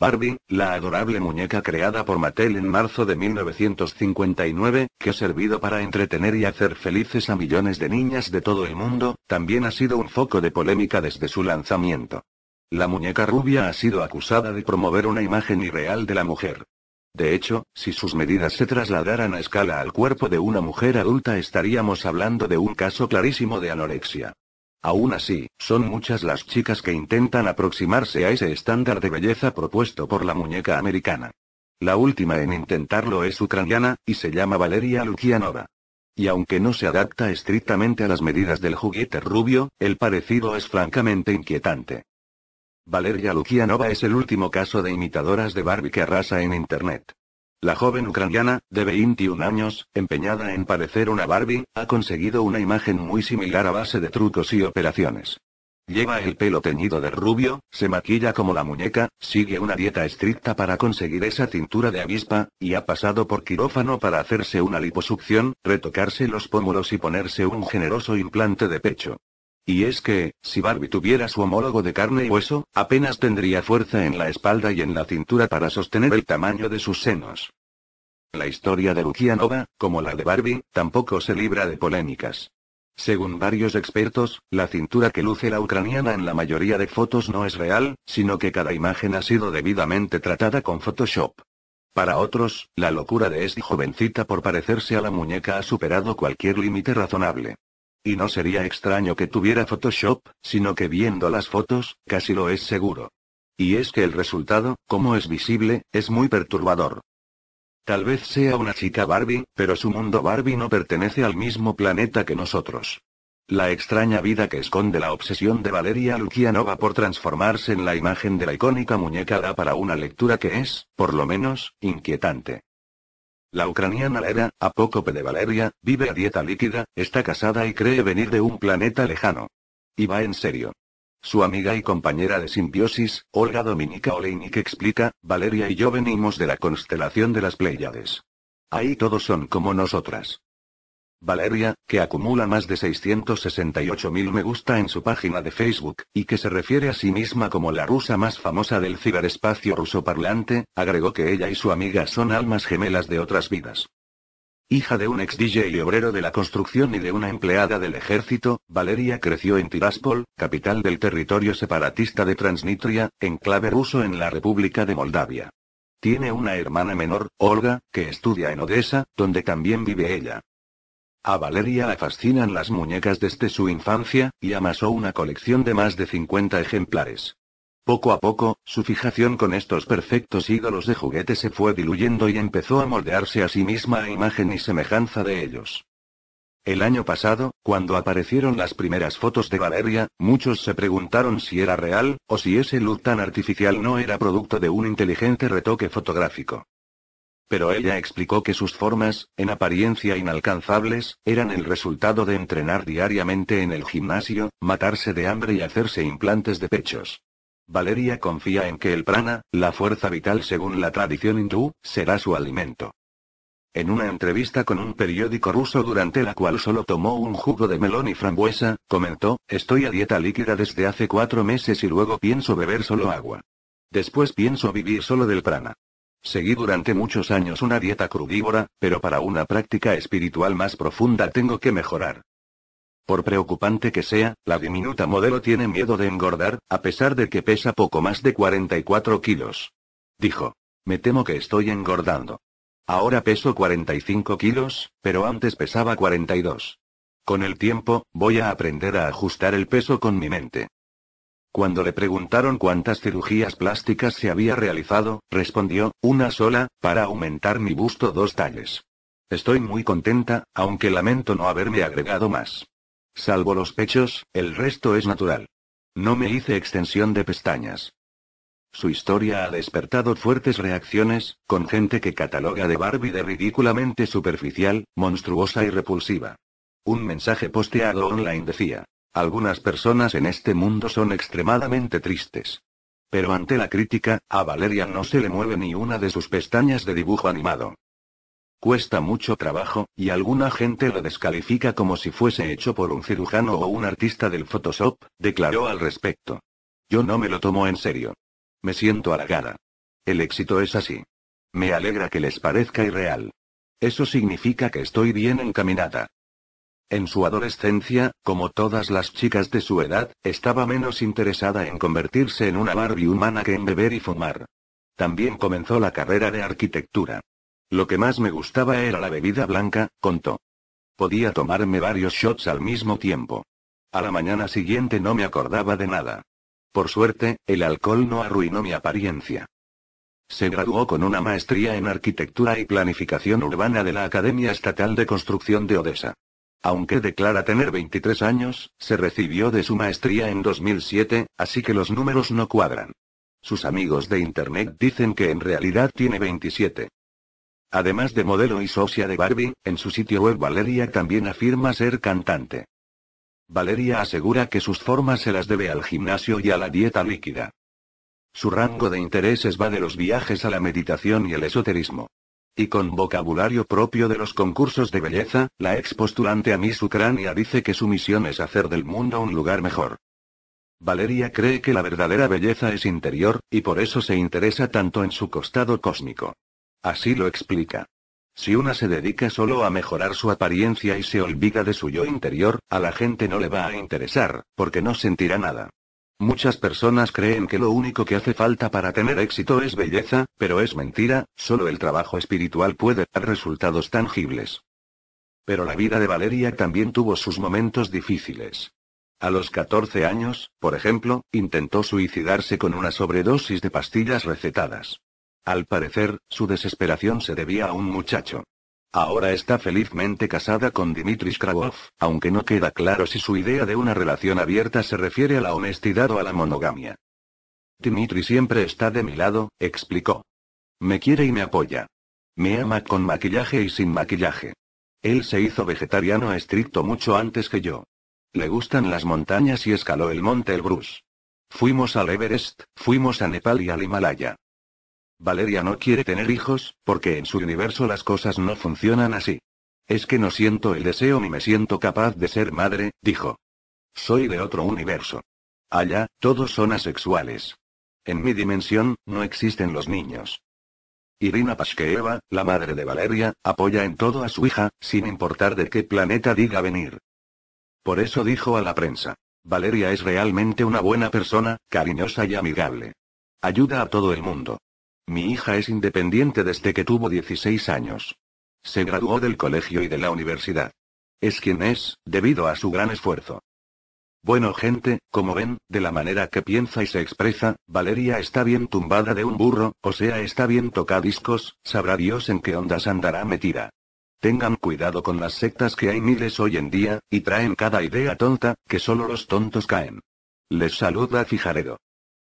Barbie, la adorable muñeca creada por Mattel en marzo de 1959, que ha servido para entretener y hacer felices a millones de niñas de todo el mundo, también ha sido un foco de polémica desde su lanzamiento. La muñeca rubia ha sido acusada de promover una imagen irreal de la mujer. De hecho, si sus medidas se trasladaran a escala al cuerpo de una mujer adulta estaríamos hablando de un caso clarísimo de anorexia. Aún así, son muchas las chicas que intentan aproximarse a ese estándar de belleza propuesto por la muñeca americana. La última en intentarlo es ucraniana, y se llama Valeria Lukianova. Y aunque no se adapta estrictamente a las medidas del juguete rubio, el parecido es francamente inquietante. Valeria Lukianova es el último caso de imitadoras de Barbie que arrasa en Internet. La joven ucraniana, de 21 años, empeñada en parecer una Barbie, ha conseguido una imagen muy similar a base de trucos y operaciones. Lleva el pelo teñido de rubio, se maquilla como la muñeca, sigue una dieta estricta para conseguir esa tintura de avispa, y ha pasado por quirófano para hacerse una liposucción, retocarse los pómulos y ponerse un generoso implante de pecho. Y es que, si Barbie tuviera su homólogo de carne y hueso, apenas tendría fuerza en la espalda y en la cintura para sostener el tamaño de sus senos. La historia de Nova, como la de Barbie, tampoco se libra de polémicas. Según varios expertos, la cintura que luce la ucraniana en la mayoría de fotos no es real, sino que cada imagen ha sido debidamente tratada con Photoshop. Para otros, la locura de esta jovencita por parecerse a la muñeca ha superado cualquier límite razonable. Y no sería extraño que tuviera Photoshop, sino que viendo las fotos, casi lo es seguro. Y es que el resultado, como es visible, es muy perturbador. Tal vez sea una chica Barbie, pero su mundo Barbie no pertenece al mismo planeta que nosotros. La extraña vida que esconde la obsesión de Valeria Lukianova por transformarse en la imagen de la icónica muñeca da para una lectura que es, por lo menos, inquietante. La ucraniana Lera, apócope de Valeria, vive a dieta líquida, está casada y cree venir de un planeta lejano. Y va en serio. Su amiga y compañera de simbiosis, Olga Dominica Oleinik explica, Valeria y yo venimos de la constelación de las Pléyades. Ahí todos son como nosotras. Valeria, que acumula más de 668.000 me gusta en su página de Facebook, y que se refiere a sí misma como la rusa más famosa del ciberespacio ruso parlante, agregó que ella y su amiga son almas gemelas de otras vidas. Hija de un ex DJ y obrero de la construcción y de una empleada del ejército, Valeria creció en Tiraspol, capital del territorio separatista de Transnistria, enclave ruso en la República de Moldavia. Tiene una hermana menor, Olga, que estudia en Odessa, donde también vive ella. A Valeria la fascinan las muñecas desde su infancia, y amasó una colección de más de 50 ejemplares. Poco a poco, su fijación con estos perfectos ídolos de juguete se fue diluyendo y empezó a moldearse a sí misma a imagen y semejanza de ellos. El año pasado, cuando aparecieron las primeras fotos de Valeria, muchos se preguntaron si era real, o si ese look tan artificial no era producto de un inteligente retoque fotográfico. Pero ella explicó que sus formas, en apariencia inalcanzables, eran el resultado de entrenar diariamente en el gimnasio, matarse de hambre y hacerse implantes de pechos. Valeria confía en que el prana, la fuerza vital según la tradición hindú, será su alimento. En una entrevista con un periódico ruso durante la cual solo tomó un jugo de melón y frambuesa, comentó, estoy a dieta líquida desde hace cuatro meses y luego pienso beber solo agua. Después pienso vivir solo del prana. Seguí durante muchos años una dieta crudívora, pero para una práctica espiritual más profunda tengo que mejorar. Por preocupante que sea, la diminuta modelo tiene miedo de engordar, a pesar de que pesa poco más de 44 kilos. Dijo. Me temo que estoy engordando. Ahora peso 45 kilos, pero antes pesaba 42. Con el tiempo, voy a aprender a ajustar el peso con mi mente. Cuando le preguntaron cuántas cirugías plásticas se había realizado, respondió, una sola, para aumentar mi busto dos talles. Estoy muy contenta, aunque lamento no haberme agregado más. Salvo los pechos, el resto es natural. No me hice extensión de pestañas. Su historia ha despertado fuertes reacciones, con gente que cataloga de Barbie de ridículamente superficial, monstruosa y repulsiva. Un mensaje posteado online decía, algunas personas en este mundo son extremadamente tristes. Pero ante la crítica, a Valeria no se le mueve ni una de sus pestañas de dibujo animado. Cuesta mucho trabajo, y alguna gente lo descalifica como si fuese hecho por un cirujano o un artista del Photoshop, declaró al respecto. Yo no me lo tomo en serio. Me siento halagada. El éxito es así. Me alegra que les parezca irreal. Eso significa que estoy bien encaminada. En su adolescencia, como todas las chicas de su edad, estaba menos interesada en convertirse en una Barbie humana que en beber y fumar. También comenzó la carrera de arquitectura. Lo que más me gustaba era la bebida blanca, contó. Podía tomarme varios shots al mismo tiempo. A la mañana siguiente no me acordaba de nada. Por suerte, el alcohol no arruinó mi apariencia. Se graduó con una maestría en arquitectura y planificación urbana de la Academia Estatal de Construcción de Odessa. Aunque declara tener 23 años, se recibió de su maestría en 2007, así que los números no cuadran. Sus amigos de Internet dicen que en realidad tiene 27. Además de modelo y socia de Barbie, en su sitio web Valeria también afirma ser cantante. Valeria asegura que sus formas se las debe al gimnasio y a la dieta líquida. Su rango de intereses va de los viajes a la meditación y el esoterismo. Y con vocabulario propio de los concursos de belleza, la ex postulante a Miss Ucrania dice que su misión es hacer del mundo un lugar mejor. Valeria cree que la verdadera belleza es interior, y por eso se interesa tanto en su costado cósmico. Así lo explica. Si una se dedica solo a mejorar su apariencia y se olvida de su yo interior, a la gente no le va a interesar, porque no sentirá nada. Muchas personas creen que lo único que hace falta para tener éxito es belleza, pero es mentira, solo el trabajo espiritual puede dar resultados tangibles. Pero la vida de Valeria también tuvo sus momentos difíciles. A los 14 años, por ejemplo, intentó suicidarse con una sobredosis de pastillas recetadas. Al parecer, su desesperación se debía a un muchacho. Ahora está felizmente casada con Dimitris Kravov, aunque no queda claro si su idea de una relación abierta se refiere a la honestidad o a la monogamia. Dimitri siempre está de mi lado, explicó. Me quiere y me apoya. Me ama con maquillaje y sin maquillaje. Él se hizo vegetariano estricto mucho antes que yo. Le gustan las montañas y escaló el monte Elbrus. Fuimos al Everest, fuimos a Nepal y al Himalaya. Valeria no quiere tener hijos, porque en su universo las cosas no funcionan así. Es que no siento el deseo ni me siento capaz de ser madre, dijo. Soy de otro universo. Allá, todos son asexuales. En mi dimensión, no existen los niños. Irina Pashkeeva, la madre de Valeria, apoya en todo a su hija, sin importar de qué planeta diga venir. Por eso dijo a la prensa. Valeria es realmente una buena persona, cariñosa y amigable. Ayuda a todo el mundo. Mi hija es independiente desde que tuvo 16 años. Se graduó del colegio y de la universidad. Es quien es, debido a su gran esfuerzo. Bueno gente, como ven, de la manera que piensa y se expresa, Valeria está bien tumbada de un burro, o sea está bien tocadiscos, sabrá Dios en qué ondas andará metida. Tengan cuidado con las sectas que hay miles hoy en día, y traen cada idea tonta, que solo los tontos caen. Les saluda Fijaredo.